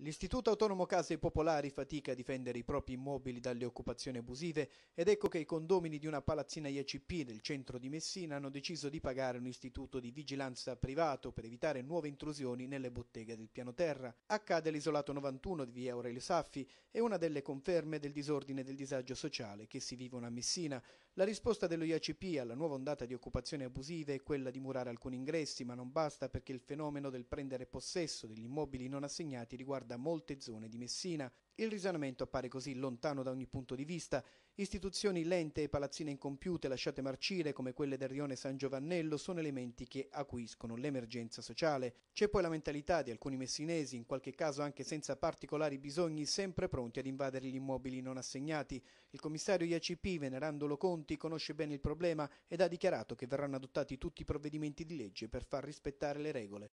L'Istituto Autonomo Case Popolari fatica a difendere i propri immobili dalle occupazioni abusive ed ecco che i condomini di una palazzina IACP del centro di Messina hanno deciso di pagare un istituto di vigilanza privato per evitare nuove intrusioni nelle botteghe del piano terra. Accade l'isolato 91 di via Aurelio Saffi e una delle conferme del disordine e del disagio sociale che si vivono a Messina. La risposta dello IACP alla nuova ondata di occupazioni abusive è quella di murare alcuni ingressi, ma non basta perché il fenomeno del prendere possesso degli immobili non assegnati riguarda molte zone di Messina, il risanamento appare così lontano da ogni punto di vista. Istituzioni lente e palazzine incompiute lasciate marcire come quelle del rione San Giovannello sono elementi che acuiscono l'emergenza sociale. C'è poi la mentalità di alcuni messinesi, in qualche caso anche senza particolari bisogni, sempre pronti ad invadere gli immobili non assegnati. Il commissario IACP, venerandolo Conti, conosce bene il problema ed ha dichiarato che verranno adottati tutti i provvedimenti di legge per far rispettare le regole.